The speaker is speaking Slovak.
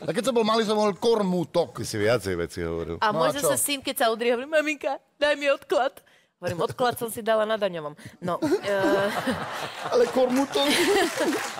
A keď som bol malý, som bol kormútok. Ty si viacej veci hovoril. A no môj zase syn, keď sa udrie, hovorí, maminka, daj mi odklad. Hovorím, odklad som si dala na daňovom. No, e... Ale kormútok.